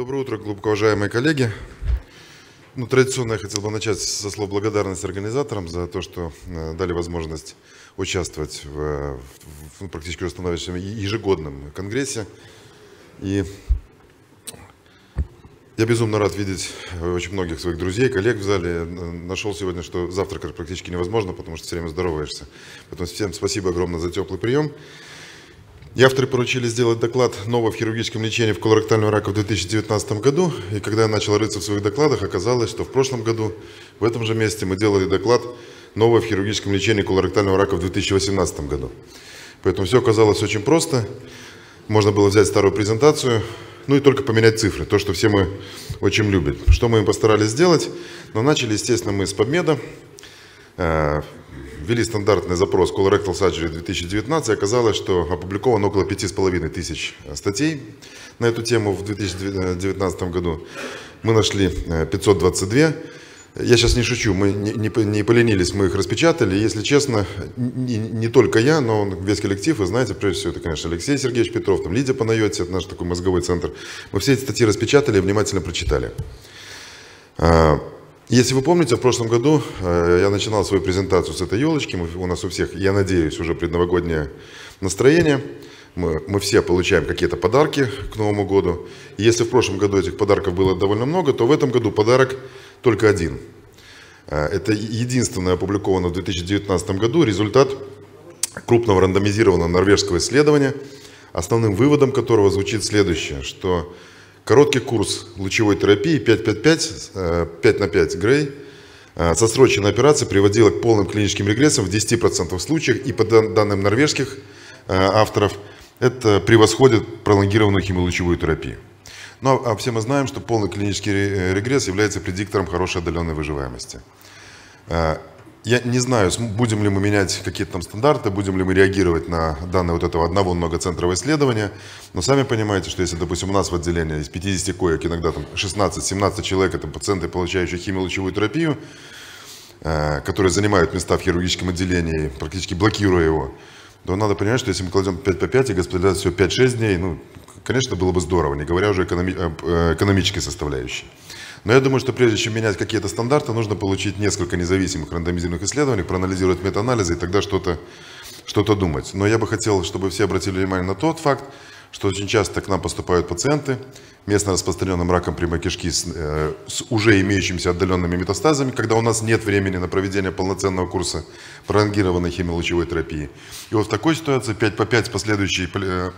Доброе утро, глубоко уважаемые коллеги. Ну, традиционно я хотел бы начать со слов благодарности организаторам за то, что э, дали возможность участвовать в, в, в ну, практически установившем ежегодном конгрессе. И я безумно рад видеть э, очень многих своих друзей, коллег в зале. Э, нашел сегодня, что завтракать практически невозможно, потому что все время здороваешься. Поэтому всем спасибо огромное за теплый прием. И авторы поручили сделать доклад «Новое в хирургическом лечении в колоректального рака в 2019 году». И когда я начал рыться в своих докладах, оказалось, что в прошлом году в этом же месте мы делали доклад «Новое в хирургическом лечении колоректального рака в 2018 году». Поэтому все оказалось очень просто. Можно было взять старую презентацию, ну и только поменять цифры, то, что все мы очень любят. Что мы им постарались сделать? Но начали, естественно, мы с подмеда. Э, ввели стандартный запрос Colorectal Surgery 2019, оказалось, что опубликовано около 5,5 тысяч э, статей на эту тему в 2019 году. Мы нашли 522. Э, я сейчас не шучу, мы не, не, не поленились, мы их распечатали. Если честно, не, не только я, но весь коллектив, вы знаете, прежде всего, это, конечно, Алексей Сергеевич Петров, там Лидия Панайоти, это наш такой мозговой центр. Мы все эти статьи распечатали и внимательно прочитали. А, если вы помните, в прошлом году э, я начинал свою презентацию с этой елочки. у нас у всех, я надеюсь, уже предновогоднее настроение. Мы, мы все получаем какие-то подарки к Новому году. И если в прошлом году этих подарков было довольно много, то в этом году подарок только один. Э, это единственное опубликовано в 2019 году результат крупного рандомизированного норвежского исследования, основным выводом которого звучит следующее, что Короткий курс лучевой терапии 5-5-5, 5 э, на 5 Грей, э, со срочной операцией приводила к полным клиническим регрессам в 10% случаев и по данным норвежских э, авторов это превосходит пролонгированную химиолучевую терапию. Но ну, а все мы знаем, что полный клинический регресс является предиктором хорошей отдаленной выживаемости. Я не знаю, будем ли мы менять какие-то там стандарты, будем ли мы реагировать на данные вот этого одного многоцентрового исследования, но сами понимаете, что если, допустим, у нас в отделении из 50 коек иногда там 16-17 человек, это пациенты, получающие химиолучевую терапию, э, которые занимают места в хирургическом отделении, практически блокируя его, то надо понимать, что если мы кладем 5 по 5 и госпитализация всего 5-6 дней, ну, конечно, было бы здорово, не говоря уже о э, экономической составляющей. Но я думаю, что прежде чем менять какие-то стандарты, нужно получить несколько независимых рандомизированных исследований, проанализировать метаанализы и тогда что-то что -то думать. Но я бы хотел, чтобы все обратили внимание на тот факт, что очень часто к нам поступают пациенты местно распространенным раком прямой кишки с, э, с уже имеющимися отдаленными метастазами, когда у нас нет времени на проведение полноценного курса пролонгированной химиолучевой терапии. И вот в такой ситуации 5 по 5 последующей э,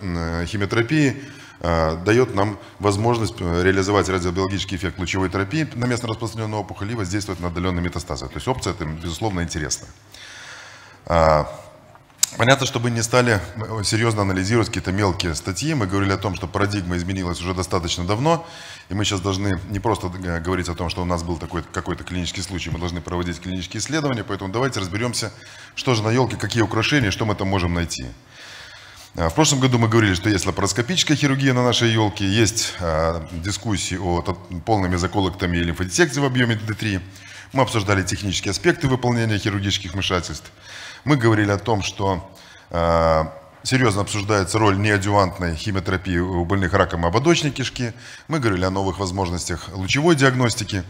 э, химиотерапии – Э, дает нам возможность э, реализовать радиобиологический эффект лучевой терапии на местно распространенную опухоль и воздействовать на отдаленные метастазы. То есть опция это, безусловно, интересна. Э, понятно, чтобы не стали серьезно анализировать какие-то мелкие статьи. Мы говорили о том, что парадигма изменилась уже достаточно давно. И мы сейчас должны не просто говорить о том, что у нас был такой какой-то клинический случай, мы должны проводить клинические исследования. Поэтому давайте разберемся, что же на елке, какие украшения, что мы там можем найти. А, в прошлом году мы говорили, что есть лапароскопическая хирургия на нашей елке, есть а, дискуссии о полными заколоктами и лимфодисекции в объеме D3. Мы обсуждали технические аспекты выполнения хирургических вмешательств. Мы говорили о том, что а, серьезно обсуждается роль неодювантной химиотерапии у больных раком ободочной кишки. Мы говорили о новых возможностях лучевой диагностики.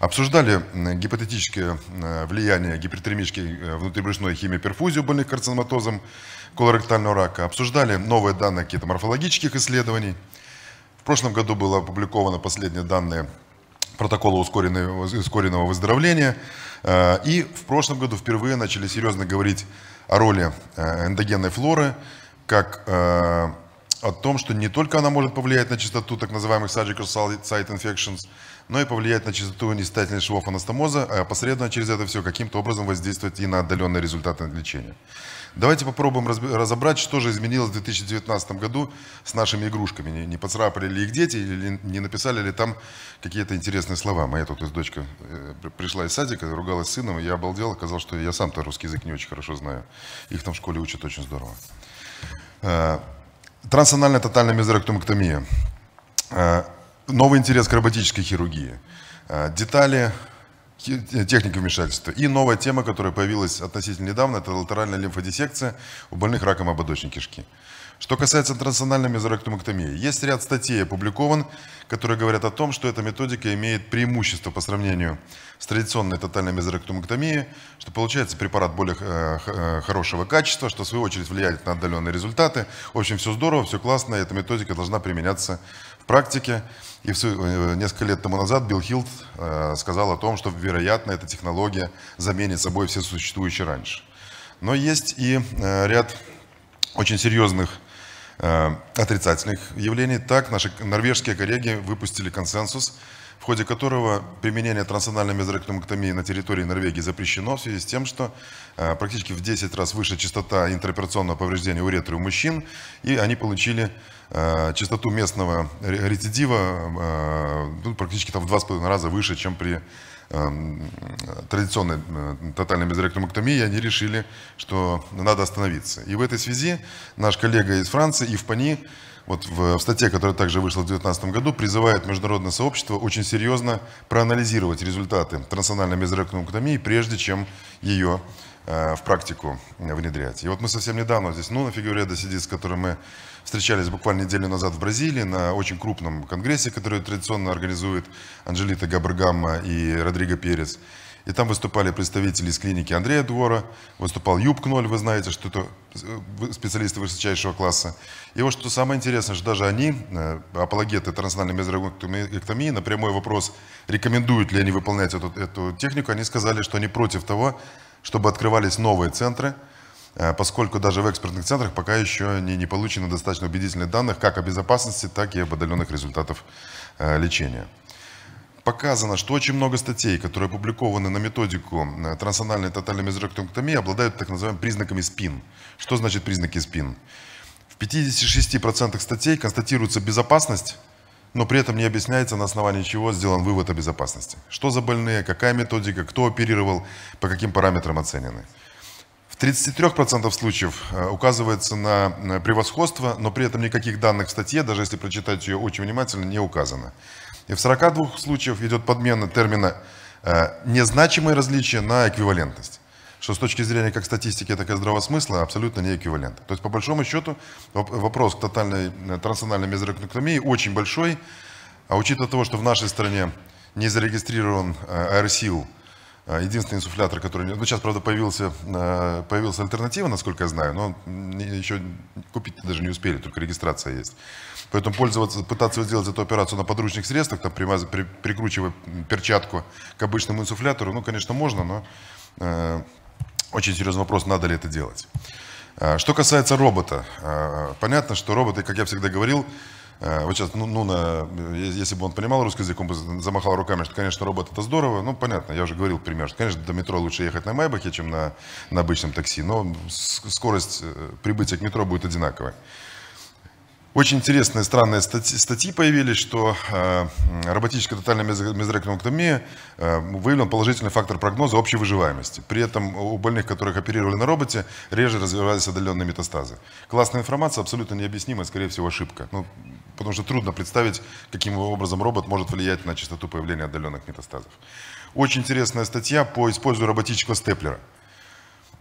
Обсуждали гипотетическое влияние гипертермической э, внутрибрюшной химиоперфузии у больных карциноматозом колоректального рака, обсуждали новые данные какие-то морфологических исследований. В прошлом году было опубликовано последние данные протокола ускоренного, выздоровления. Э, и в прошлом году впервые начали серьезно говорить о роли э, эндогенной флоры, как э, о том, что не только она может повлиять на частоту так называемых surgical site infections, но и повлиять на частоту нестательных швов анастомоза, а посредственно через это все каким-то образом воздействовать и на отдаленные результаты лечения. Давайте попробуем разобрать, что же изменилось в 2019 году с нашими игрушками. Не, не поцарапали ли их дети, или не написали ли там какие-то интересные слова. Моя тут дочка э, пришла из садика, ругалась с сыном, и я обалдел, оказалось, что я сам-то русский язык не очень хорошо знаю. Их там в школе учат очень здорово. Э, Трансональная тотальная мезоректомэктомия. Э, новый интерес к роботической хирургии. Детали техника вмешательства. И новая тема, которая появилась относительно недавно, это латеральная лимфодисекция у больных раком ободочной кишки. Что касается трансанальной мезоректомэктомии, есть ряд статей опубликован, которые говорят о том, что эта методика имеет преимущество по сравнению с традиционной тотальной мезоректомэктомией, что получается препарат более э, э, хорошего качества, что в свою очередь влияет на отдаленные результаты. В общем, все здорово, все классно, эта методика должна применяться практике. И э, несколько лет тому назад Билл Хилт э, сказал о том, что, вероятно, эта технология заменит собой все существующие раньше. Но есть и э, ряд очень серьезных отрицательных явлений. Так, наши норвежские коллеги выпустили консенсус, в ходе которого применение трансанальной мезоректомэктомии на территории Норвегии запрещено в связи с тем, что практически в 10 раз выше частота интероперационного повреждения уретры у мужчин, и они получили Э, частоту местного рецидива э, ну, практически там в два с половиной раза выше, чем при э, традиционной тотальной безоректомэктомии, они решили, что надо остановиться. И в этой связи наш коллега из Франции, Ив Пани, вот в статье, которая также вышла в 2019 году, призывает международное сообщество очень серьезно проанализировать результаты транснациональной мезореэкономии, прежде чем ее э, в практику внедрять. И вот мы совсем недавно здесь ну, Нуна Фигуреда сидит, с которой мы встречались буквально неделю назад в Бразилии на очень крупном конгрессе, который традиционно организует Анжелита Габргамма и Родриго Перес. И там выступали представители из клиники Андрея Двора, выступал Юб Кноль, вы знаете, что это э, специалисты высочайшего класса. И вот что самое интересное, что даже они, э, апологеты транснациональной мезорэгоктомии, на прямой вопрос, рекомендуют ли они выполнять эту, эту технику, они сказали, что они против того, чтобы открывались новые центры, э, поскольку даже в экспертных центрах пока еще не, не получено достаточно убедительных данных как о безопасности, так и об отдаленных результатах лечения показано, что очень много статей, которые опубликованы на методику э, трансональной тотальной мезоректоктомии, обладают так называемыми признаками СПИН. Что значит признаки СПИН? В 56% статей констатируется безопасность, но при этом не объясняется, на основании чего сделан вывод о безопасности. Что за больные, какая методика, кто оперировал, по каким параметрам оценены. В 33% случаев э, указывается на превосходство, но при этом никаких данных в статье, даже если прочитать ее очень внимательно, не указано. И в 42 случаях идет подмена термина э, незначимые различия на эквивалентность что с точки зрения как статистики, так и здравого смысла абсолютно не эквивалент. То есть, по большому счету, вопрос к тотальной э, транснациональной мезорекноктомии очень большой, а учитывая того, что в нашей стране не зарегистрирован аэросил, а, единственный инсуфлятор, который... Ну, сейчас, правда, появился, а, появился альтернатива, насколько я знаю, но еще купить даже не успели, только регистрация есть. Поэтому пользоваться, пытаться сделать эту операцию на подручных средствах, там, при, прикручивая перчатку к обычному инсуфлятору, ну, конечно, можно, но э, очень серьезный вопрос, надо ли это делать. Что касается робота, понятно, что роботы, как я всегда говорил, Э, вот сейчас, ну, ну на, э, если бы он понимал русский язык, он бы замахал руками, что, конечно, робот это здорово. Ну, понятно, я уже говорил пример, что, конечно, до метро лучше ехать на Майбахе, чем на, на обычном такси, но скорость э, прибытия к метро будет одинаковой. Очень интересные, странные статьи, статьи появились, что э, роботическая тотальная мезоректомоктомия э, выявлен положительный фактор прогноза общей выживаемости. При этом у больных, которых оперировали на роботе, реже развивались отдаленные метастазы. Классная информация, абсолютно необъяснимая, скорее всего, ошибка. Ну, потому что трудно представить, каким образом робот может влиять на частоту появления отдаленных метастазов. Очень интересная статья по использованию роботического степлера.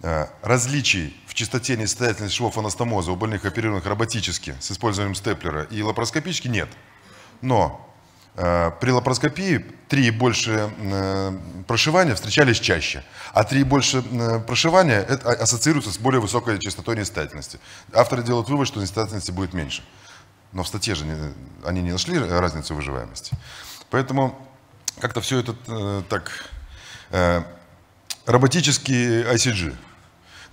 Э, различий в частоте несостоятельности швов анастомоза у больных, оперированных роботически с использованием степлера и лапароскопически нет. Но э, при лапароскопии три и больше э, прошивания встречались чаще, а три и больше прошивания это а, ассоциируется с более высокой частотой несостоятельности. Авторы делают вывод, что несостоятельности будет меньше. Но в статье же не, они не нашли разницу выживаемости. Поэтому как-то все это так... роботические ICG –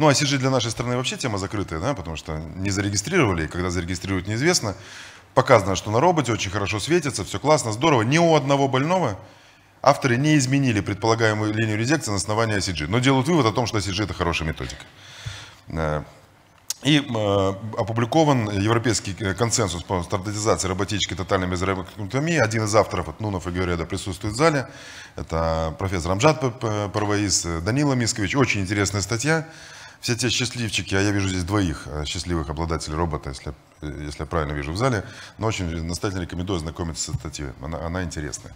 ну, а CG для нашей страны вообще тема закрытая, да, потому что не зарегистрировали, и когда зарегистрируют, неизвестно. Показано, что на роботе очень хорошо светится, все классно, здорово. Ни у одного больного авторы не изменили предполагаемую линию резекции на основании CG, но делают вывод о том, что CG это хорошая методика. Э, и э, опубликован европейский э, консенсус по стандартизации роботической тотальной мезоректомии. Один из авторов от Нунов и Геореда присутствует в зале. Это профессор Амжат Парваис, э, Данила Мискович. Очень интересная статья все те счастливчики, а я вижу здесь двоих э, счастливых обладателей робота, если, э, если я правильно вижу в зале, но очень настоятельно рекомендую ознакомиться с статьей, она, она интересная.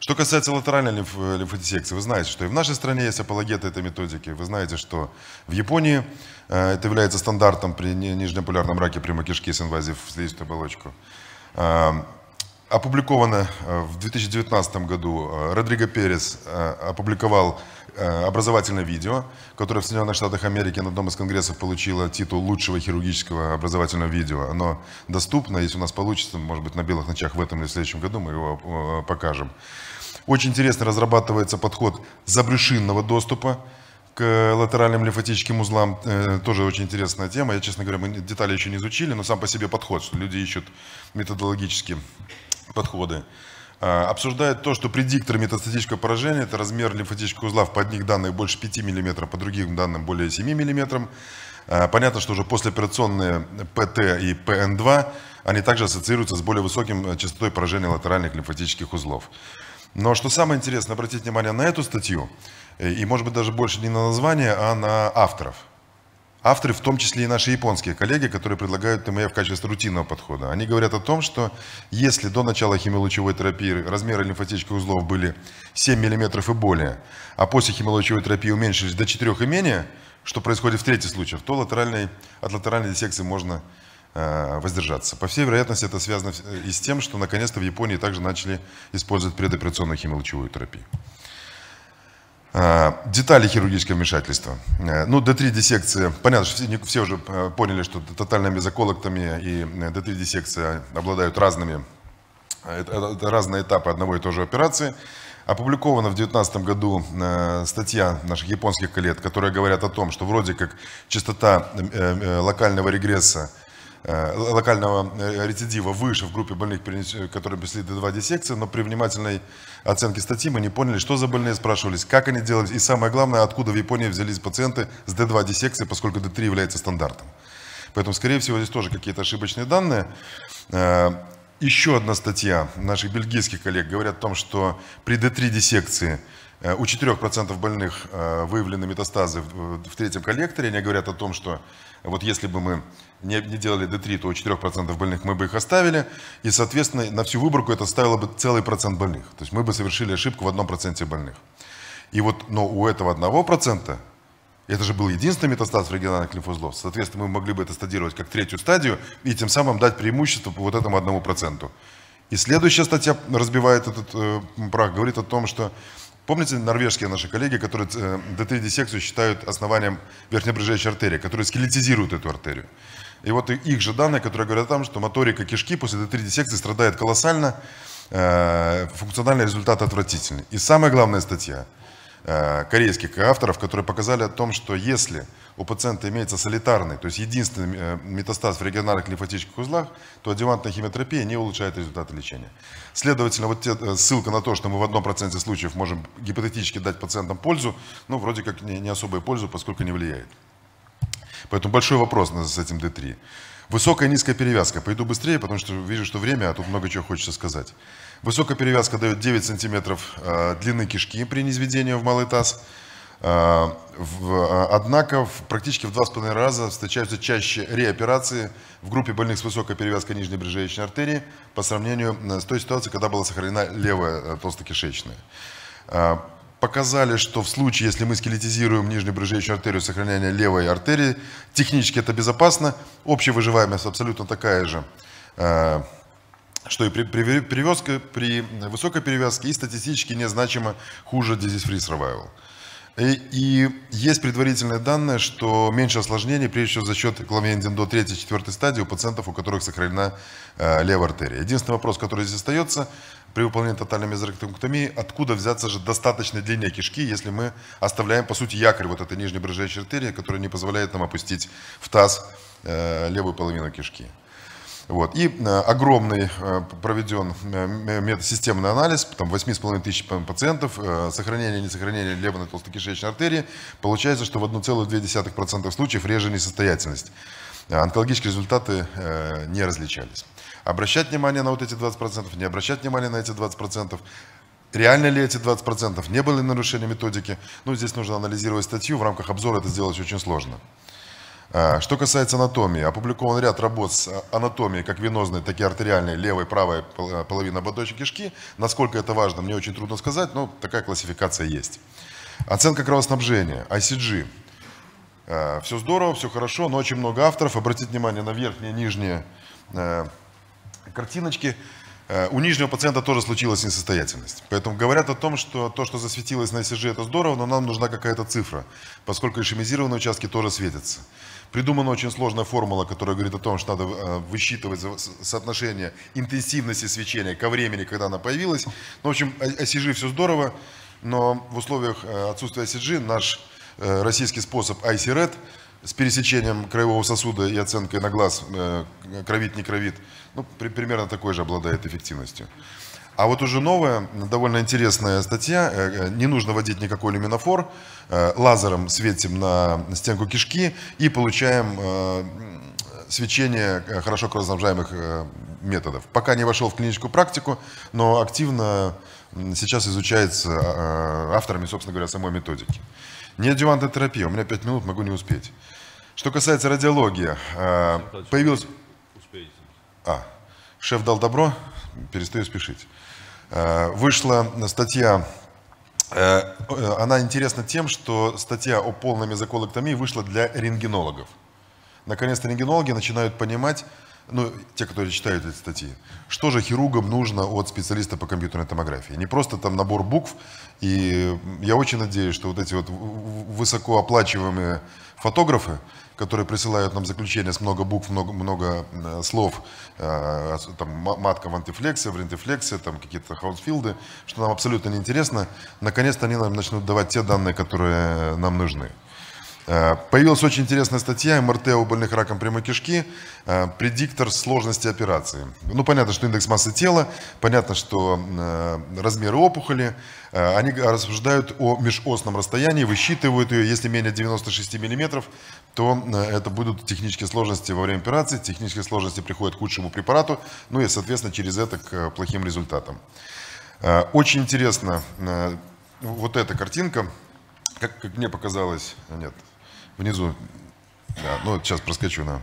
Что касается латеральной лимф, э, лимфодисекции, вы знаете, что и в нашей стране есть апологеты этой методики. Вы знаете, что в Японии э, это является стандартом при нижнеполярном раке прямой кишки с инвазией в слизистую оболочку. Эм, э, опубликовано в 2019 году, Родриго Перес опубликовал Э, образовательное видео, которое в Соединенных Штатах Америки на одном из конгрессов получило титул лучшего хирургического образовательного видео. Оно доступно, если у нас получится, может быть, на белых ночах в этом или в следующем году мы его э, покажем. Очень интересно разрабатывается подход забрюшинного доступа к латеральным лимфатическим узлам. Э, тоже очень интересная тема. Я, честно говоря, мы детали еще не изучили, но сам по себе подход, что люди ищут методологические подходы. А, обсуждает то, что предиктор метастатического поражения – это размер лимфатического узла в под данных больше 5 мм, по другим данным более 7 мм. А, понятно, что уже послеоперационные ПТ и ПН2, они также ассоциируются с более высоким э, частотой поражения латеральных лимфатических узлов. Но что самое интересное, обратить внимание на эту статью, э, и может быть даже больше не на название, а на авторов – авторы, в том числе и наши японские коллеги, которые предлагают ТМЭ в качестве рутинного подхода. Они говорят о том, что если до начала химиолучевой терапии размеры лимфатических узлов были 7 мм и более, а после химиолучевой терапии уменьшились до 4 и менее, что происходит в третьих случаях, то латеральной, от латеральной диссекции можно э, воздержаться. По всей вероятности, это связано э, и с тем, что наконец-то в Японии также начали использовать предоперационную химиолучевую терапию. Э, детали хирургического вмешательства. Э, ну, Д3 диссекция, понятно, что все, все уже э, поняли, что тотальная мезоколоктомия и Д3 диссекция обладают разными, это, это разные этапы одного и той же операции. Опубликована в 2019 году статья наших японских коллег, которые говорят о том, что вроде как частота локального регресса Э, локального э, рецидива выше в группе больных, которые принесли до 2 диссекции, но при внимательной оценке статьи мы не поняли, что за больные спрашивались, как они делались, и самое главное, откуда в Японии взялись пациенты с D2 диссекцией, поскольку D3 является стандартом. Поэтому, скорее всего, здесь тоже какие-то ошибочные данные. Э, еще одна статья наших бельгийских коллег говорит о том, что при D3 диссекции Э, у 4% больных э, выявлены метастазы э, в третьем коллекторе. Они говорят о том, что вот если бы мы не, делали D3, то у 4% больных мы бы их оставили. И, соответственно, на всю выборку это ставило бы целый процент больных. То есть мы бы совершили ошибку в одном проценте больных. И вот, но у этого одного процента это же был единственный метастаз в региональных лимфузлов. Соответственно, мы могли бы это стадировать как третью стадию и тем самым дать преимущество по вот этому одному проценту. И следующая статья разбивает этот э, прах, говорит о том, что Помните норвежские наши коллеги, которые э, д 3 считают основанием верхнебрыжающей артерии, которые скелетизируют эту артерию? И вот их же данные, которые говорят о том, что моторика кишки после д 3 страдает колоссально, э, функциональный результат отвратительный. И самая главная статья – Э, корейских авторов, которые показали о том, что если у пациента имеется солитарный, то есть единственный э, метастаз в регионарных лимфатических узлах, то адювантная химиотерапия не улучшает результаты лечения. Следовательно, вот те, э, ссылка на то, что мы в одном проценте случаев можем гипотетически дать пациентам пользу, ну, вроде как не, не особую пользу, поскольку не влияет. Поэтому большой вопрос с этим D3. Высокая низкая перевязка. Пойду быстрее, потому что вижу, что время, а тут много чего хочется сказать. Высокая перевязка дает 9 сантиметров э, длины кишки при низведении в малый таз. Э, в, э, однако в, практически в 2,5 раза встречаются чаще реоперации в группе больных с высокой перевязкой нижней брюшечной артерии по сравнению э, с той ситуацией, когда была сохранена левая э, толстокишечная показали, что в случае, если мы скелетизируем нижнюю брыжеечную артерию, сохранение левой артерии, технически это безопасно, общая выживаемость абсолютно такая же, э, что и при, перевязке, при высокой перевязке, и статистически незначимо хуже disease-free survival. И, э, и есть предварительные данные, что меньше осложнений, прежде всего за счет клавиендин до 3-4 стадии у пациентов, у которых сохранена э, левая артерия. Единственный вопрос, который здесь остается, при выполнении тотальной мезоректоктомии, откуда взяться же достаточно длина кишки, если мы оставляем, по сути, якорь вот этой нижней брыжающей артерии, которая не позволяет нам опустить в таз э, левую половину кишки. Вот. И э, огромный э, проведен э, метасистемный анализ, там 8,5 тысяч пациентов, э, сохранение не несохранение левой толстокишечной артерии, получается, что в 1,2% случаев реже несостоятельность онкологические результаты э, не различались. Обращать внимание на вот эти 20%, не обращать внимание на эти 20%, реально ли эти 20%, не были нарушения методики. Ну, здесь нужно анализировать статью, в рамках обзора это сделать очень сложно. А, что касается анатомии, опубликован ряд работ с анатомией как венозной, так и артериальной, левой, правой э, половины ободочной кишки. Насколько это важно, мне очень трудно сказать, но такая классификация есть. Оценка кровоснабжения, ICG, Э, все здорово, все хорошо, но очень много авторов. Обратите внимание на верхние и нижние э, картиночки. Э, у нижнего пациента тоже случилась несостоятельность. Поэтому говорят о том, что то, что засветилось на СЖ, это здорово, но нам нужна какая-то цифра, поскольку ишемизированные участки тоже светятся. Придумана очень сложная формула, которая говорит о том, что надо высчитывать соотношение интенсивности свечения ко времени, когда она появилась. Ну, в общем, СЖ все здорово, но в условиях отсутствия СЖ наш Э, российский способ ICRED с пересечением краевого сосуда и оценкой на глаз э, кровит, не кровит, ну, при, примерно такой же обладает эффективностью. А вот уже новая, довольно интересная статья. Э, не нужно вводить никакой люминофор. Лазером светим на стенку кишки и получаем свечение хорошо кровоснабжаемых методов. Пока не вошел в клиническую практику, но активно сейчас изучается авторами, собственно говоря, самой методики. Не адювантная терапия, у меня 5 минут, могу не успеть. Что касается радиологии, э, появилась... Успеете. А, шеф дал добро, перестаю спешить. Э, вышла статья, э, она интересна тем, что статья о полной мезоколоктомии вышла для рентгенологов. Наконец-то рентгенологи начинают понимать, ну, те, которые читают эти статьи, что же хирургам нужно от специалиста по компьютерной томографии? Не просто там набор букв, и я очень надеюсь, что вот эти вот высокооплачиваемые фотографы, которые присылают нам заключение с много букв, много, много э, слов, э, там, матка в антифлексе, в рентифлексе, там какие-то хаутфилды, что нам абсолютно неинтересно, наконец-то они нам начнут давать те данные, которые нам нужны. Э, появилась очень интересная статья МРТ у больных раком прямой кишки, э, предиктор сложности операции. Ну, понятно, что индекс массы тела, понятно, что э, размеры опухоли. Они рассуждают о межосном расстоянии, высчитывают ее, если менее 96 мм, то это будут технические сложности во время операции, технические сложности приходят к худшему препарату, ну и, соответственно, через это к плохим результатам. Очень интересно вот эта картинка, как, как мне показалось, нет, внизу, да, ну сейчас проскочу на.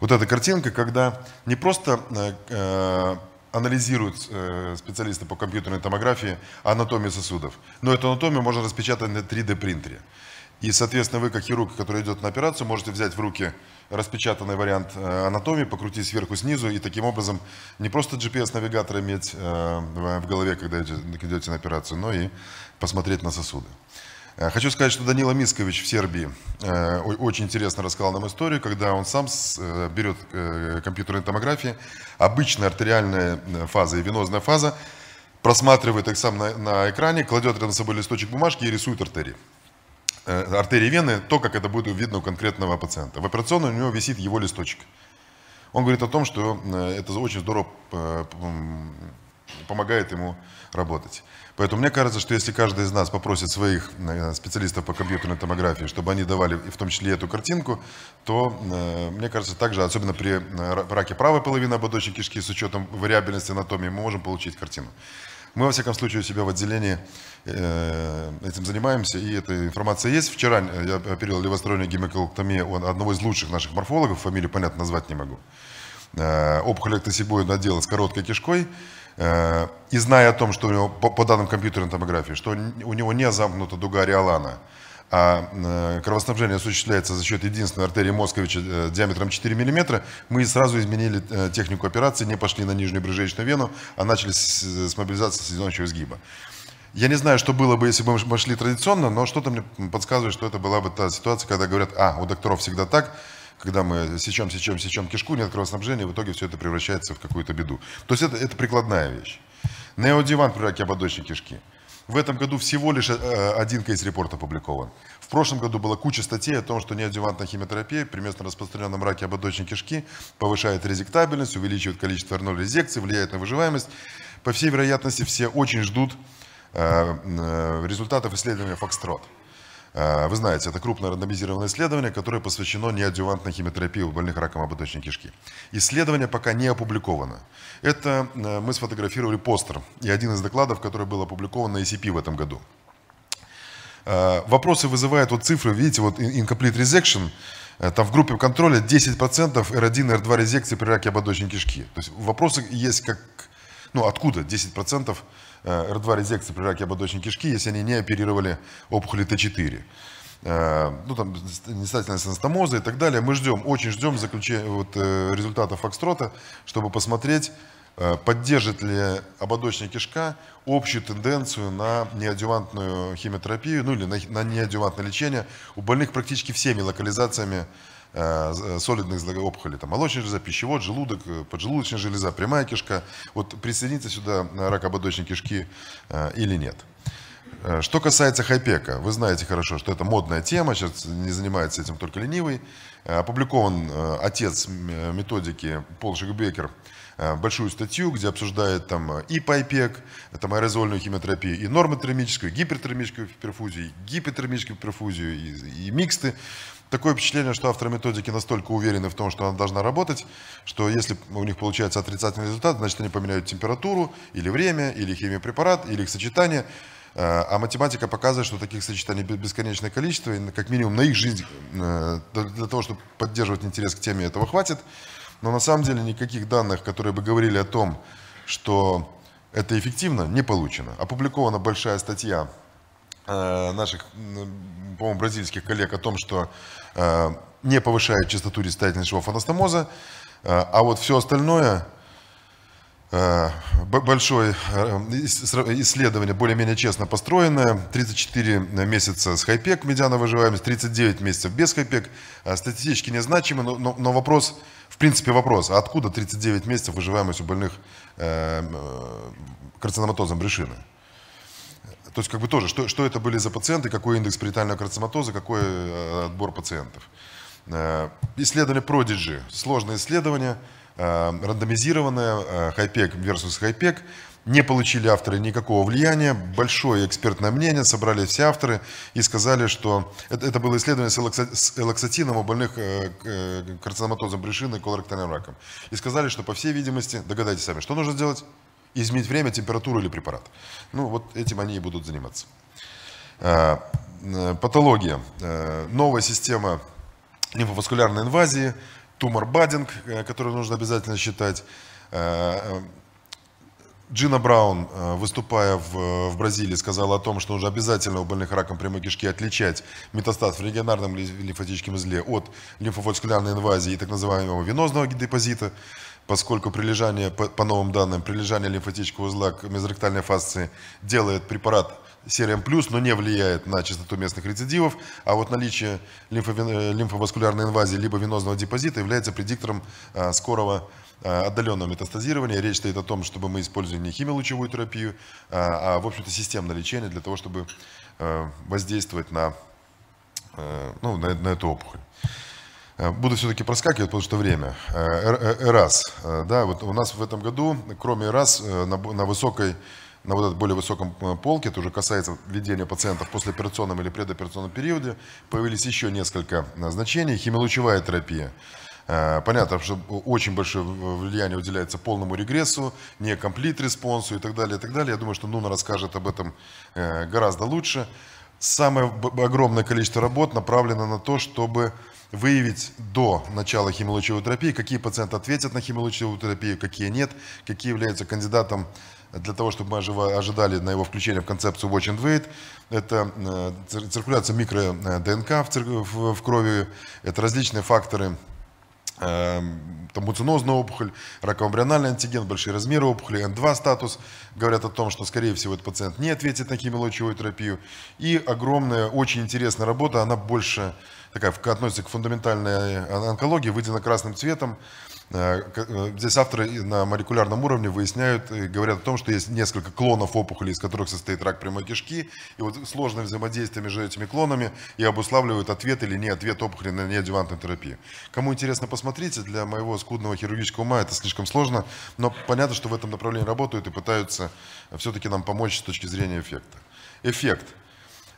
Вот эта картинка, когда не просто э, э, анализируют э, специалисты по компьютерной томографии анатомию сосудов, но эту анатомию можно распечатать на 3D принтере. И, соответственно, вы, как хирург, который идет на операцию, можете взять в руки распечатанный вариант э, анатомии, покрутить сверху снизу и таким образом не просто GPS-навигатор иметь э, в голове, когда идете на операцию, но и посмотреть на сосуды. Э, хочу сказать, что Данила Мискович в Сербии э, очень интересно рассказал нам историю, когда он сам э, берет компьютерную томографию, обычная артериальная фаза и венозная фаза, просматривает их сам на, на экране, кладет рядом с собой листочек бумажки и рисует артерии. Артерии вены, то, как это будет видно у конкретного пациента. В операционной у него висит его листочек. Он говорит о том, что это очень здорово помогает ему работать. Поэтому мне кажется, что если каждый из нас попросит своих э, специалистов по компьютерной томографии, чтобы они давали, в том числе эту картинку, то, э, мне кажется, также, особенно при э, раке правой половины ободочной кишки, с учетом вариабельности анатомии, мы можем получить картину. Мы, во всяком случае, у себя в отделении этим занимаемся, и эта информация есть. Вчера я оперировал левостороннюю гемиколоктомию одного из лучших наших морфологов, фамилию, понятно, назвать не могу. Опухоль эктосибоидного отдела с короткой кишкой – Э, и зная о том, что у него, по, по данным компьютерной томографии, что у него не замкнута дуга Риолана, а э, кровоснабжение осуществляется за счет единственной артерии Московича э, диаметром 4 мм, мы сразу изменили технику операции, не пошли на нижнюю брюшечную вену, а начали с, с мобилизации седоночного изгиба. Я не знаю, что было бы, если бы мы шли традиционно, но что-то мне подсказывает, что это была бы та ситуация, когда говорят, а, у докторов всегда так, когда мы сечем, сечем, сечем кишку, нет кровоснабжения, в итоге все это превращается в какую-то беду. То есть это, это прикладная вещь. Неодиван при раке ободочной кишки. В этом году всего лишь э, один кейс-репорт опубликован. В прошлом году была куча статей о том, что неодевантная химиотерапия при местно распространенном раке ободочной кишки повышает резектабельность, увеличивает количество r резекции, влияет на выживаемость. По всей вероятности, все очень ждут э, э, результатов исследования Фокстрот. Э, вы знаете, это крупное рандомизированное исследование, которое посвящено неадювантной химиотерапии у больных раком ободочной кишки. Исследование пока не опубликовано. Это э, мы сфотографировали постер и один из докладов, который был опубликован на ECP в этом году. Э, вопросы вызывают вот цифры, видите, вот incomplete resection, там в группе контроля 10% R1, R2 резекции при раке ободочной кишки. То есть вопросы есть как, ну откуда 10% Э, R2-резекции при раке ободочной кишки, если они не оперировали опухоли Т4 э, ну, там, нестательность анастомоза и так далее. Мы ждем, очень ждем заключения, вот, э, результатов Фокстрота, чтобы посмотреть, поддержит ли ободочная кишка общую тенденцию на неадювантную химиотерапию, ну или на, на неадювантное лечение у больных практически всеми локализациями Э, э, солидных опухолей там молочная железа, пищевод, желудок, э, поджелудочная железа, прямая кишка. Вот присоединится сюда рак ободочной кишки или нет. Что касается хайпека, вы знаете хорошо, что это модная тема, сейчас не занимается этим только ленивый. Опубликован отец методики Пол Шигбекер большую статью, где обсуждает там и пайпек, там аэрозольную химиотерапию, и нормотермическую, и гипертермическую перфузию, и гипотермическую перфузию, и, и миксты такое впечатление, что авторы методики настолько уверены в том, что она должна работать, что если у них получается отрицательный результат, значит они поменяют температуру, или время, или химиопрепарат, или их сочетание. Э, а математика показывает, что таких сочетаний бесконечное количество, и ну, как минимум на их жизнь, э, для того, чтобы поддерживать интерес к теме, этого хватит. Но на самом деле никаких данных, которые бы говорили о том, что это эффективно, не получено. Опубликована большая статья Э, наших, по-моему, бразильских коллег о том, что э, не повышает частоту рецитативности швов анастомоза, э, а вот все остальное большое исследование, более-менее честно построенное, 34 месяца с хайпек, медиана выживаемость, 39 месяцев без хайпек, статистически незначимо, но, но, но вопрос, в принципе вопрос, а откуда 39 месяцев выживаемость у больных карциноматозом брешины? То есть как бы тоже, что, что это были за пациенты, какой индекс перитонального карциноматоза, какой э, отбор пациентов. Э, Исследовали Prodigy, сложное исследование, э, рандомизированное, хайпек versus хайпек. Не получили авторы никакого влияния, большое экспертное мнение, собрали все авторы и сказали, что это, это было исследование с элоксатином у больных карциноматозом брюшины и колоректальным раком. И сказали, что по всей видимости, догадайтесь сами, что нужно сделать? изменить время, температуру или препарат. Ну, вот этим они и будут заниматься. Э, э, патология. Э, новая система лимфоваскулярной инвазии, тумор-баддинг, который нужно обязательно считать. Джина Браун, выступая в, в Бразилии, сказала о том, что нужно обязательно у больных раком прямой кишки отличать метастаз в регионарном лимфатическом узле от лимфоваскулярной инвазии и так называемого венозного депозита поскольку прилежание, по, по новым данным, прилежание лимфатического узла к мезоректальной фасции делает препарат серием плюс, но не влияет на частоту местных рецидивов, а вот наличие лимфоваскулярной инвазии либо венозного депозита является предиктором а, скорого а, отдаленного метастазирования. Речь стоит о том, чтобы мы использовали не химиолучевую терапию, а, а в общем-то системное лечение для того, чтобы э, воздействовать на, э, ну, на, на эту опухоль. Э, буду все-таки проскакивать, потому что время. Э, э, ЭРАС. Да, вот у нас в этом году, кроме ЭРАС, на, на высокой на вот этом более высоком полке, это уже касается введения пациентов в послеоперационном или предоперационном периоде, появились еще несколько значений. Химилучевая терапия. Понятно, что очень большое влияние уделяется полному регрессу, не комплит респонсу и так далее, и так далее. Я думаю, что Нуна расскажет об этом гораздо лучше. Самое огромное количество работ направлено на то, чтобы выявить до начала химиолучевой терапии, какие пациенты ответят на химиолучевую терапию, какие нет, какие являются кандидатом для того, чтобы мы ожидали на его включение в концепцию watch and wait. Это э, циркуляция микро-ДНК э, в крови, это различные факторы Эм, там муцинозная опухоль, раковомбриональный антиген, большие размеры опухоли, N2 статус, говорят о том, что, скорее всего, этот пациент не ответит на химиолочевую терапию. И огромная, очень интересная работа, она больше такая, относится к фундаментальной э, онкологии, выделена красным цветом. Э, э, здесь авторы на молекулярном уровне выясняют говорят о том, что есть несколько клонов опухоли, из которых состоит рак прямой кишки. И вот сложное взаимодействие между этими клонами и обуславливают ответ или не ответ опухоли на неодевантную терапию. Кому интересно, посмотрите. Для моего скудного хирургического ума это слишком сложно. Но понятно, что в этом направлении работают и пытаются все-таки нам помочь с точки зрения эффекта. Эффект.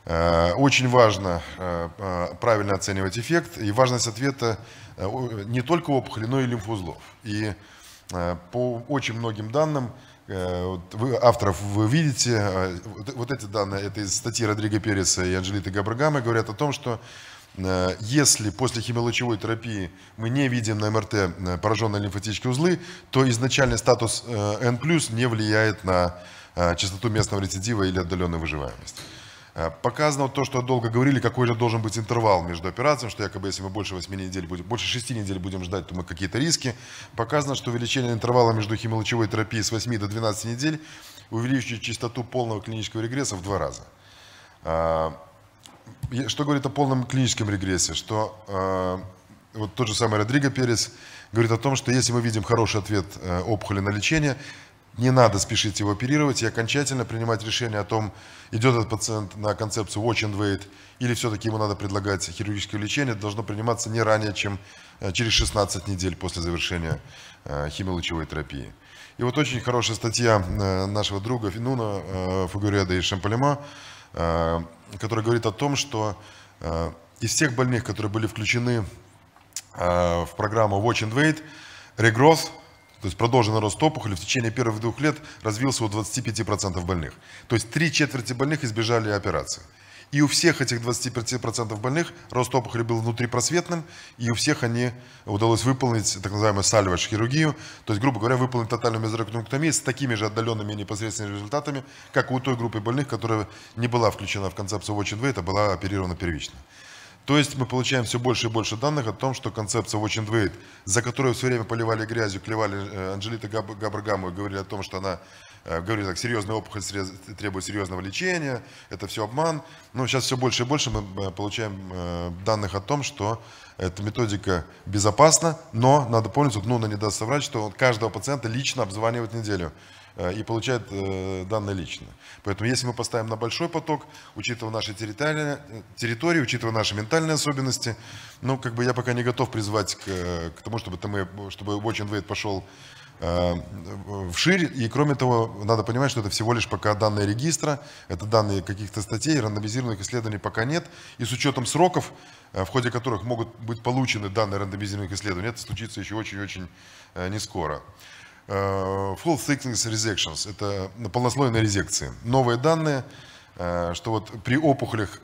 Э, очень важно правильно оценивать эффект. И важность ответа Э, не только опухоли, но и лимфоузлов. И э, по очень многим данным, э, вы, авторов вы видите, вот эти данные, это из статьи Родриго Переса и Анжелиты Габрагамы, говорят о том, что если после химиолучевой терапии мы не видим на МРТ пораженные лимфатические узлы, то изначальный статус N+, не влияет на частоту местного рецидива или отдаленной выживаемости. Э, показано то, что долго говорили, какой же должен быть интервал между операциями, что якобы если мы больше 8 недель будем, больше 6 недель будем ждать, то мы какие-то риски. Показано, что увеличение интервала между химиолучевой терапией с 8 до 12 недель увеличивает частоту полного клинического регресса в два раза. Э, что говорит о полном клиническом регрессе? Что э, вот тот же самый Родриго Перес говорит о том, что если мы видим хороший ответ опухоли на лечение, не надо спешить его оперировать и окончательно принимать решение о том, идет этот пациент на концепцию watch and wait, или все-таки ему надо предлагать хирургическое лечение, должно приниматься не ранее, чем э, через 16 недель после завершения э, химиолучевой терапии. И вот очень хорошая статья э, нашего друга Финуна Фагуриада и Шампалема, которая говорит о том, что из всех больных, которые были включены в программу Watch and Wait, регресс то есть продолженный рост опухоли в течение первых двух лет развился у 25% больных. То есть три четверти больных избежали операции. И у всех этих 25% больных рост опухоли был внутрипросветным, и у всех они удалось выполнить так называемую сальваж хирургию, то есть, грубо говоря, выполнить тотальную мезорекнуктомию с такими же отдаленными и непосредственными результатами, как у той группы больных, которая не была включена в концепцию WATCH-2, это а была оперирована первично. То есть мы получаем все больше и больше данных о том, что концепция Watch and Wait, за которую все время поливали грязью, клевали э, Анжелита Габрагаму и говорили о том, что она, э, говорили так, серьезная опухоль требует серьезного лечения, это все обман. Но сейчас все больше и больше мы э, получаем данных о том, что эта методика безопасна, но надо помнить, вот Нуна не даст соврать, что он каждого пациента лично обзванивает неделю э, и получает э, данные лично. Поэтому если мы поставим на большой поток, учитывая наши э, территории, учитывая наши ментальные особенности, ну, как бы я пока не готов призвать к, к тому, чтобы, там, чтобы Watch and Wait пошел Эм, вшире. И кроме того, надо понимать, что это всего лишь пока данные регистра, это данные каких-то статей, рандомизированных исследований пока нет. И с учетом сроков, э, в ходе которых могут быть получены данные рандомизированных исследований, это случится еще очень-очень э, не скоро. Э, full thickness resections – это полнослойные резекции. Новые данные, что вот при опухолях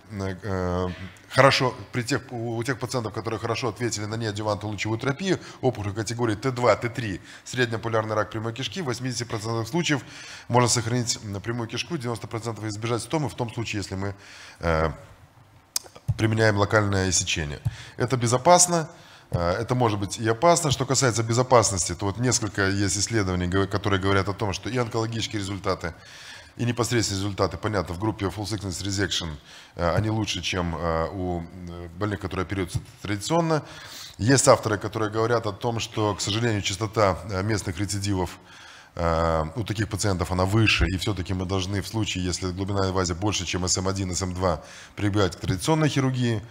хорошо, при тех, у тех пациентов, которые хорошо ответили на неодеванту лучевую терапию, опухоль категории Т2, Т3, среднеполярный рак прямой кишки, в 80% случаев можно сохранить прямую кишку, 90% избежать стомы, в том случае, если мы э, применяем локальное сечение. Это безопасно, э, это может быть и опасно. Что касается безопасности, то вот несколько есть исследований, которые говорят о том, что и онкологические результаты и непосредственные результаты, понятно, в группе Full Sickness Resection э, они лучше, чем э, у э, больных, которые оперируются традиционно. Есть авторы, которые говорят о том, что, к сожалению, частота местных рецидивов у таких пациентов она выше, и все-таки мы должны в случае, если глубина инвазии больше, чем sm 1 sm 2 прибегать к традиционной хирургии.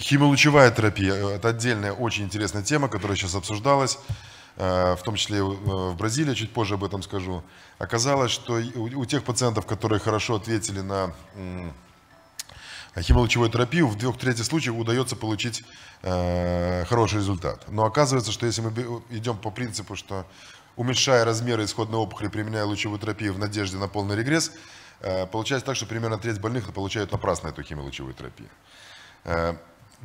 Химиолучевая терапия – это отдельная очень интересная тема, которая сейчас обсуждалась. Э, в том числе э, в Бразилии, чуть позже об этом скажу, оказалось, что у тех пациентов, которые хорошо ответили на химолучевой терапию, в двух трети случаев удается получить э, хороший результат. Но оказывается, что если мы идем по принципу, что уменьшая размеры исходной опухоли, применяя лучевую терапию в надежде на полный регресс, получается так, что примерно треть больных получают напрасно эту химиолучевую терапию.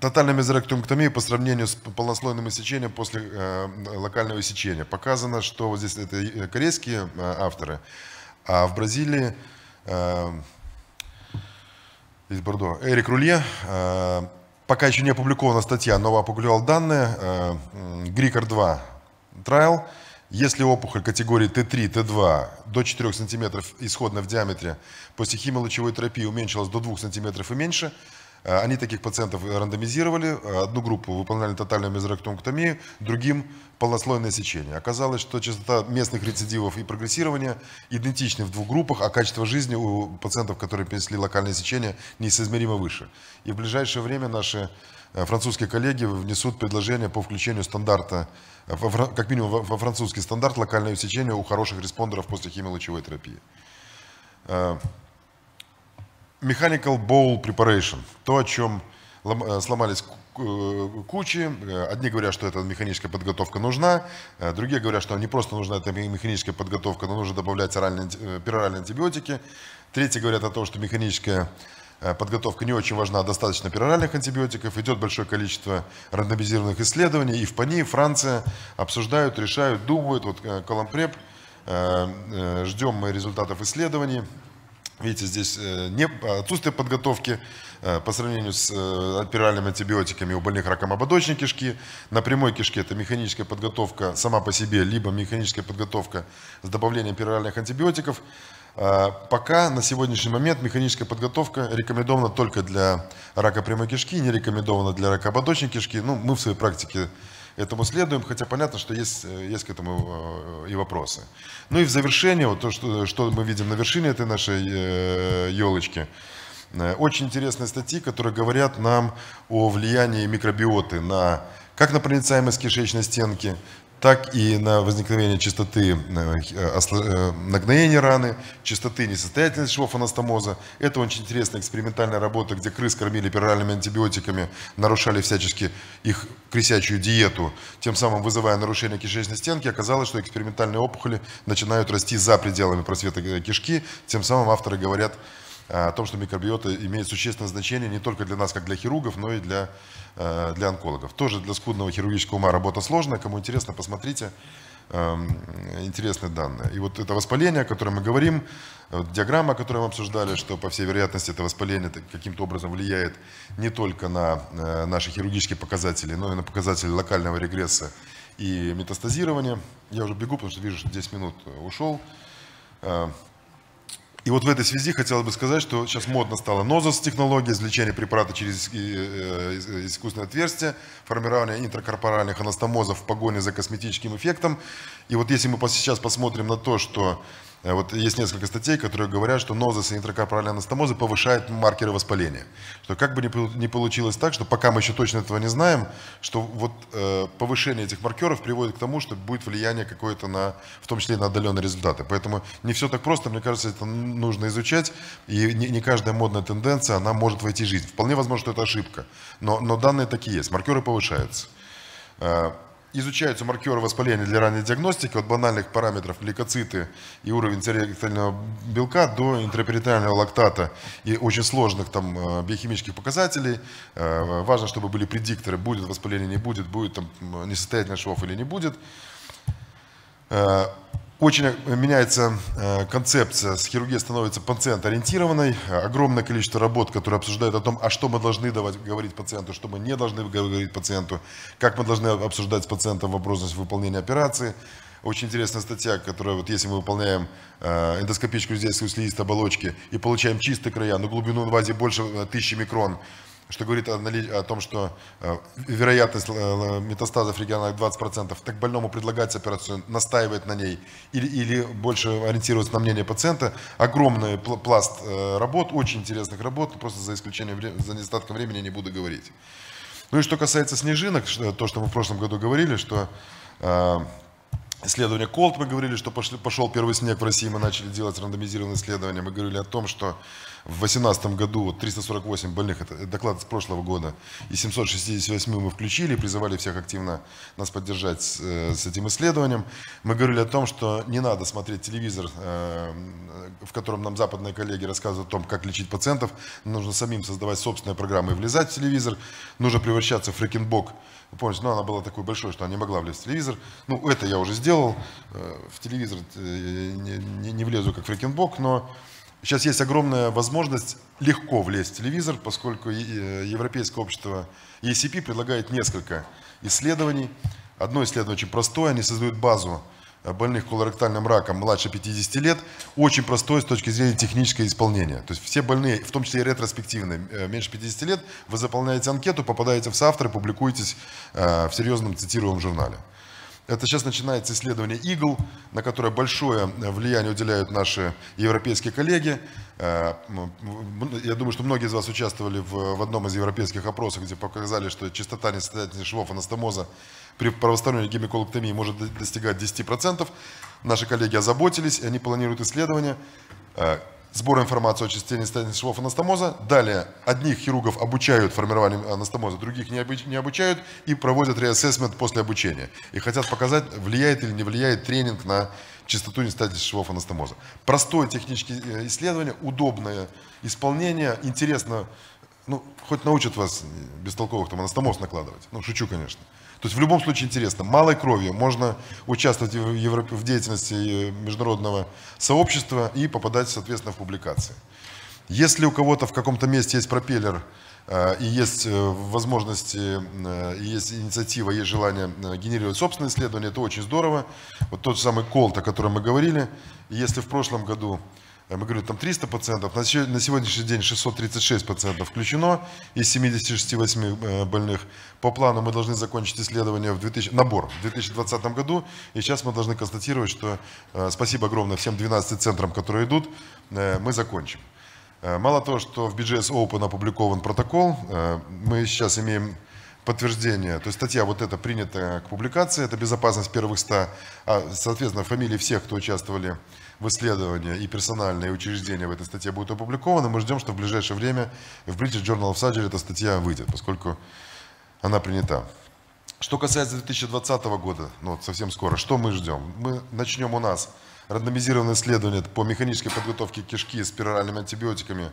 Тотальная мезоректомиктомия по сравнению с полнослойным иссечением после э, локального иссечения. Показано, что вот здесь это э, корейские э, авторы, а в Бразилии э, из Бордо Эрик Рулье, э, пока еще не опубликована статья, но опубликовал данные, э, Грикор-2 трайл, если опухоль категории Т3, Т2 до 4 см исходно в диаметре, после химиолучевой терапии уменьшилась до 2 см и меньше – Э, они таких пациентов рандомизировали. Э, одну группу выполняли тотальную мезоректомктомию, другим полнослойное сечение. Оказалось, что частота местных рецидивов и прогрессирования идентичны в двух группах, а качество жизни у пациентов, которые перенесли локальное сечение, несоизмеримо выше. И в ближайшее время наши э, французские коллеги внесут предложение по включению стандарта, как минимум во французский стандарт локальное сечение у хороших респондеров после химиолучевой терапии. Mechanical Bowl Preparation. То, о чем э, сломались э, кучи. Э, одни говорят, что эта механическая подготовка нужна, другие говорят, что не просто нужна эта механическая подготовка, но нужно добавлять оральные, пероральные антибиотики. Третьи говорят о том, что механическая подготовка не очень важна, а достаточно пероральных антибиотиков, идет большое количество рандомизированных исследований, и в ПАНИ, Франция обсуждают, решают, думают, вот Коломпреп, ждем мы результатов исследований, Видите, здесь э, не, отсутствие подготовки э, по сравнению с анtivirальными э, антибиотиками у больных раком ободочной кишки. На прямой кишке это механическая подготовка сама по себе, либо механическая подготовка с добавлением пероральных антибиотиков. Пока на сегодняшний момент механическая подготовка рекомендована только для рака прямой кишки, не рекомендована для рака ободочной кишки. Ну, мы в своей практике этому следуем, хотя понятно, что есть, э, есть к этому э, и вопросы. Ну и в завершение, вот то, что, что мы видим на вершине этой нашей э, елочки, очень интересные статьи, которые говорят нам о влиянии микробиоты на как на проницаемость кишечной стенки, так и на возникновение частоты нагноения раны, частоты несостоятельности швов анастомоза. Это очень интересная экспериментальная работа, где крыс кормили пероральными антибиотиками, нарушали всячески их крысячую диету, тем самым вызывая нарушение кишечной стенки. Оказалось, что экспериментальные опухоли начинают расти за пределами просвета э, кишки, тем самым авторы говорят Э, о том, что микробиота имеет существенное значение не только для нас, как для хирургов, но и для, э, для онкологов. Тоже для скудного хирургического ума работа сложная. Кому интересно, посмотрите эм, интересные данные. И вот это воспаление, о котором мы говорим, диаграмма, о которой мы обсуждали, что по всей вероятности это воспаление каким-то образом влияет не только на э, наши хирургические показатели, но и на показатели локального регресса и метастазирования. Я уже бегу, потому что вижу, что 10 минут ушел. И вот в этой связи хотел бы сказать, что сейчас модно стало нозус технология, извлечение препарата через э, э, искусственное отверстие, формирование интракорпоральных анастомозов в погоне за косметическим эффектом. И вот если мы сейчас посмотрим на то, что Э, вот есть несколько статей, которые говорят, что ноза с интракорпоральная анастомоза повышает маркеры воспаления. Что как бы не получилось так, что пока мы еще точно этого не знаем, что вот э, повышение этих маркеров приводит к тому, что будет влияние какое-то на, в том числе и на отдаленные результаты. Поэтому не все так просто, мне кажется, это нужно изучать, и не, не каждая модная тенденция, она может войти в жизнь. Вполне возможно, что это ошибка, но, но данные такие есть, маркеры повышаются. Э, Изучаются маркеры воспаления для ранней диагностики от банальных параметров лейкоциты и уровень церектального белка до интраперитонального лактата и очень сложных там э, биохимических показателей. Э, важно, чтобы были предикторы, будет воспаление, не будет, будет там э, несостоятельный шов или не будет. Очень э, меняется э, концепция, с хирургия становится пациент-ориентированной. Огромное количество работ, которые обсуждают о том, а что мы должны давать, говорить пациенту, что мы не должны говорить пациенту, как мы должны обсуждать с пациентом вопросность выполнения операции. Очень интересная статья, которая вот если мы выполняем э, эндоскопическую здесь слизистой оболочки и получаем чистые края, но глубину инвазии больше 1000 микрон, что говорит о, о том, что э, вероятность э, э, метастазов региональных 20%, так больному предлагать операцию, настаивает на ней или, или больше ориентируется на мнение пациента. Огромный пласт работ, очень интересных работ, просто за исключением, за недостатком времени не буду говорить. Ну и что касается снежинок, то, что мы в прошлом году говорили, что исследование Колт, мы говорили, что пошли, пошел первый снег в России, мы начали делать рандомизированные исследования, мы говорили о том, что в 2018 году 348 больных, это доклад с прошлого года, и 768 мы включили, призывали всех активно нас поддержать с, э, с этим исследованием. Мы говорили о том, что не надо смотреть телевизор, э, в котором нам западные коллеги рассказывают о том, как лечить пациентов. Нужно самим создавать собственные программы и влезать в телевизор. Нужно превращаться в фрикенбок. Вы помните, но ну, она была такой большой, что она не могла влезть в телевизор. Ну, это я уже сделал. Э, в телевизор не, не, не влезу как фрикенбок, но Сейчас есть огромная возможность легко влезть в телевизор, поскольку э, Европейское общество ECP предлагает несколько исследований. Одно исследование очень простое, они создают базу э, больных колоректальным раком младше 50 лет, очень простое с точки зрения технического исполнения. То есть все больные, в том числе и ретроспективные, э, меньше 50 лет, вы заполняете анкету, попадаете в соавторы, публикуетесь в серьезном цитируемом журнале. Это сейчас начинается исследование игл, на которое большое э, влияние уделяют наши европейские коллеги. Э, я думаю, что многие из вас участвовали в, одном из европейских опросов, где показали, что частота несостоятельности швов анастомоза при правосторонней гемиколоктомии может достигать 10%. Наши коллеги озаботились, и они планируют исследование, э, Сбор информации о части Станислав анастомоза. Далее, одних хирургов обучают формированию анастомоза, других не обучают и проводят реассессмент после обучения. И хотят показать, влияет или не влияет тренинг на частоту нестатичных швов анастомоза. Простое техническое э, исследование, удобное исполнение, интересно, ну, хоть научат вас э, бестолковых там анастомоз накладывать. Ну, шучу, конечно. То есть в любом случае интересно, малой кровью можно участвовать в, Европе, в деятельности э, международного сообщества и попадать, соответственно, в публикации. Если у кого-то в каком-то месте есть пропеллер, э, и есть э, возможности, и есть инициатива, есть желание генерировать собственные исследования, это очень здорово. Вот тот самый колт, о котором мы говорили, если в прошлом году мы говорим там 300 пациентов, на сегодняшний день 636 пациентов включено из 76-8 э, больных. По плану мы должны закончить исследование, в 2000, набор в 2020 году. И сейчас мы должны констатировать, что э, спасибо огромное всем 12 центрам, которые идут, э, мы закончим. Мало того, что в BGS Open опубликован протокол, мы сейчас имеем подтверждение, то есть статья вот эта принята к публикации, это безопасность первых 100, а, соответственно, фамилии всех, кто участвовали в в исследования и персональные учреждения в этой статье будут опубликованы. Мы ждем, что в ближайшее время в British Journal of Surgery эта статья выйдет, поскольку она принята. Что касается 2020 года, ну вот совсем скоро, что мы ждем? Мы начнем у нас рандомизированное исследование по механической подготовке кишки с пероральными антибиотиками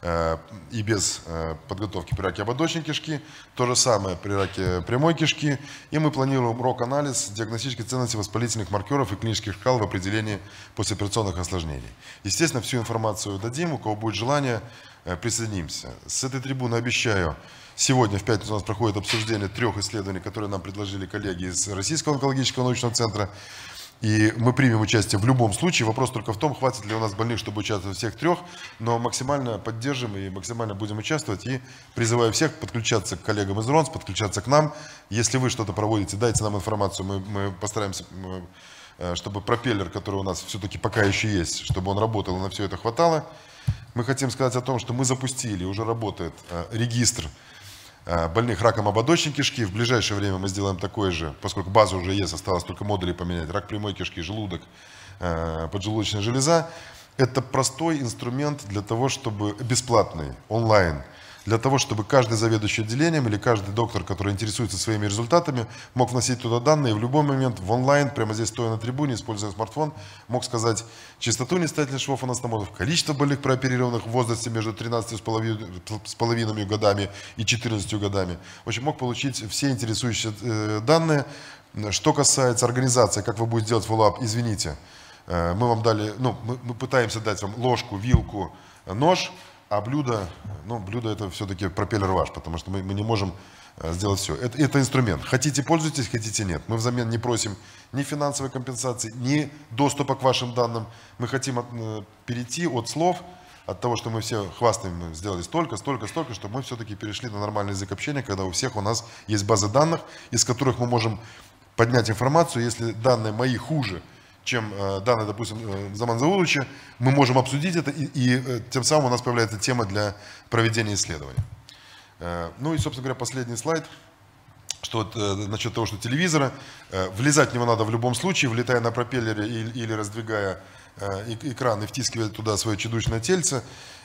Э, и без э, подготовки при раке ободочной кишки, то же самое при раке прямой кишки. И мы планируем рок-анализ диагностической ценности воспалительных маркеров и клинических шкал в определении послеоперационных осложнений. Естественно, всю информацию дадим, у кого будет желание, э, присоединимся. С этой трибуны обещаю, сегодня в пятницу у нас проходит обсуждение трех исследований, которые нам предложили коллеги из Российского онкологического научного центра. И мы примем участие в любом случае. Вопрос только в том, хватит ли у нас больных, чтобы участвовать всех трех. Но максимально поддержим и максимально будем участвовать. И призываю всех подключаться к коллегам из РОНС, подключаться к нам. Если вы что-то проводите, дайте нам информацию. Мы, мы постараемся, э, чтобы пропеллер, который у нас все-таки пока еще есть, чтобы он работал и на все это хватало. Мы хотим сказать о том, что мы запустили, уже работает э, регистр Э, больных раком ободочной кишки. В ближайшее время мы сделаем такое же, поскольку база уже есть, осталось только модули поменять. Рак прямой кишки, желудок, э, поджелудочная железа. Это простой инструмент для того, чтобы бесплатный, онлайн – для того, чтобы каждый заведующий отделением или каждый доктор, который интересуется своими результатами, мог вносить туда данные и в любой момент в онлайн, прямо здесь стоя на трибуне, используя смартфон, мог сказать частоту нестательных швов анастомозов, количество больных прооперированных в возрасте между 13,5 годами и 14 годами. В общем, мог получить все интересующие э, данные. Что касается организации, как вы будете делать фоллоуап, извините, э, мы вам дали, ну, мы, мы пытаемся дать вам ложку, вилку, нож – а блюдо, ну, блюдо это все-таки пропеллер ваш, потому что мы, мы не можем э, сделать все. Это, это инструмент. Хотите, пользуйтесь, хотите, нет. Мы взамен не просим ни финансовой компенсации, ни доступа к вашим данным. Мы хотим от, э, перейти от слов, от того, что мы все хвастаем, мы сделали столько, столько, столько, чтобы мы все-таки перешли на нормальный язык общения, когда у всех у нас есть базы данных, из которых мы можем поднять информацию, если данные мои хуже – чем э, данные, допустим, э, Заман Зауловича, мы можем обсудить это, и, и э, тем самым у нас появляется тема для проведения исследования. Ну и, собственно говоря, последний слайд, что насчет того, что телевизора, влезать в него надо в любом случае, влетая на пропеллере или, или раздвигая экран и втискивая туда свое чудовищное тельце.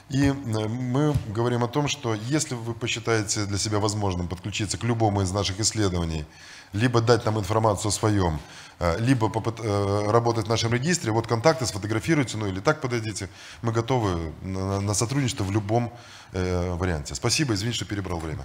И мы говорим о том, что если вы посчитаете для себя возможным подключиться к любому из наших исследований, либо дать нам информацию о своем, Э, либо э, работать в нашем регистре, вот контакты сфотографируйте, ну или так подойдите. Мы готовы на, на сотрудничество в любом э, варианте. Спасибо, извините, что перебрал время.